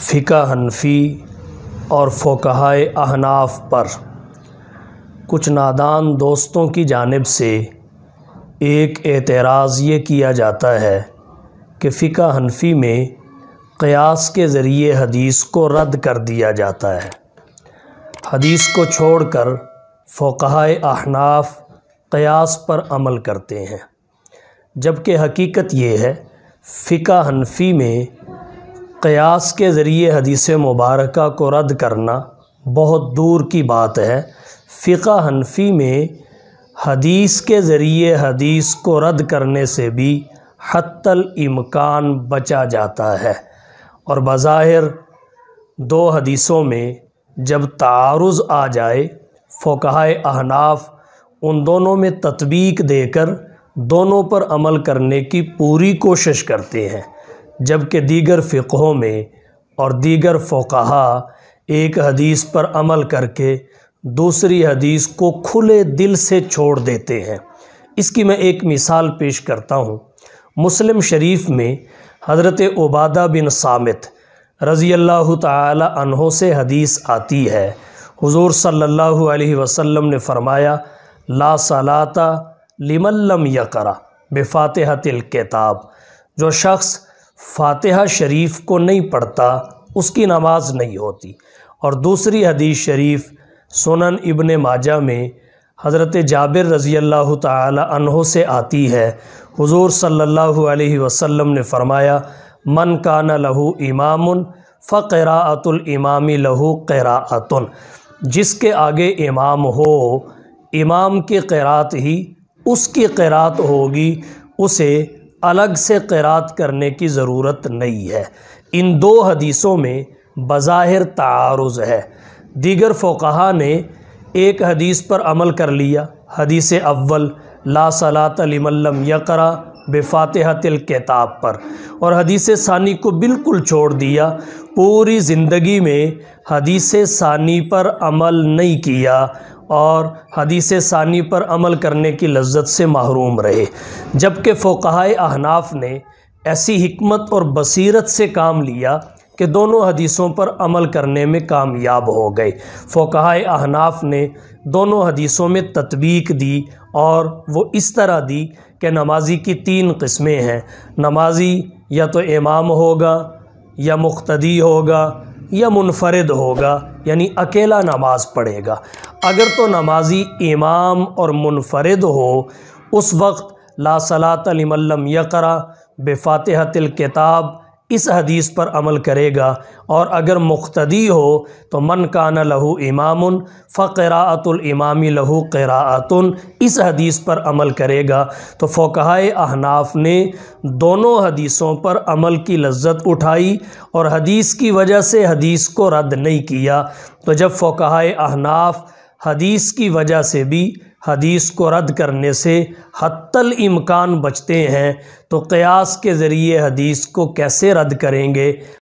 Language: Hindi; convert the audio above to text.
फ़िका हनफी और फ़ोकहाए अहनाफ पर कुछ नादान दोस्तों की जानब से एक एतराज़ ये किया जाता है कि फ़िका हनफी में क़यास के ज़रिए हदीस को रद्द कर दिया जाता है हदीस को छोड़कर फ़ोकहाए अहनाफ क़यास पर अमल करते हैं जबकि हकीकत ये है फ़िका हनफी में क़यास के ज़रिए हदीस मुबारक को रद्द करना बहुत दूर की बात है फ़िका हनफी में हदीस के ज़रिए हदीस को रद्द करने से भी हतल इमकान बचा जाता है और बज़ाहिर दो हदीसों में जब तारुज़ आ जाए फोकाए अहनाफ उन दोनों में तत्वीक देकर दोनों पर अमल करने की पूरी कोशिश करते हैं जबकि दीगर फ़िकों में और दीगर फ़ोकहा एक हदीस पर अमल करके दूसरी हदीस को खुले दिल से छोड़ देते हैं इसकी मैं एक मिसाल पेश करता हूँ मुस्लिम शरीफ में हज़रत उबादा बिन सामित रज़ी अल्लाह तहों से हदीस आती है हुजूर सल्लल्लाहु अलैहि वसल्लम ने फ़रमाया ला सलाता लिमल्लम यकरा बेफ़ातहतिल किताब जो शख्स फातिहा शरीफ को नहीं पढ़ता उसकी नमाज नहीं होती और दूसरी हदीस शरीफ सुनन इबन माजा में हज़रत जाबिर रज़ी अल्लाह तहो से आती है हुजूर सल्लल्लाहु अलैहि वसल्लम ने फ़रमाया मन काना लहू इमाम फ़रातुलमामी लहू क़रातन जिसके आगे इमाम हो इमाम की क़रात ही उसकी क़रात होगी उसे अलग से क़रात करने की ज़रूरत नहीं है इन दो हदीसों में बज़ाहिर तारज़ है दीगर फ़ोकहा ने एक हदीस पर अमल कर लिया हदीस अव्वल ला सलात लिमल्लम यकरा बेफातहतिल किताब पर और हदीस सानी को बिल्कुल छोड़ दिया पूरी ज़िंदगी में हदीस सानी पर अमल नहीं किया और हदीस सानी पर अमल करने की लज्जत से महरूम रहे जबकि फोकाए अहनाफ ने ऐसी हमत और बसीरत से काम लिया कि दोनों हदीसों पर अमल करने में कामयाब हो गए फोकाए अहनाफ ने दोनों हदीसों में तत्वीक दी और वो इस तरह दी कि नमाजी की तीन किस्में हैं नमाजी या तो इमाम होगा या मुख्तदी होगा या मुनफरद होगा यानी अकेला नमाज पढ़ेगा अगर तो नमाजी इमाम और मुनफरद हो उस वक्त ला सलातमल्लम यकरा बेफातहतिल किताब इस हदीस पर अमल करेगा और अगर मुख्तदी हो तो मन कान लहू इमाम फ़रातुलमामी लहू क़रातन इस हदीस पर अमल करेगा तो फ़ोकहाए अहनाफ ने दोनों हदीसों पर अमल की लज्जत उठाई और हदीस की वजह से हदीस को रद्द नहीं किया तो जब फ़ोकहाए अहनाफ हदीस की वजह से भी हदीस को रद्द करने से हत्तल इम्कान बचते हैं तो क़यास के ज़रिए हदीस को कैसे रद्द करेंगे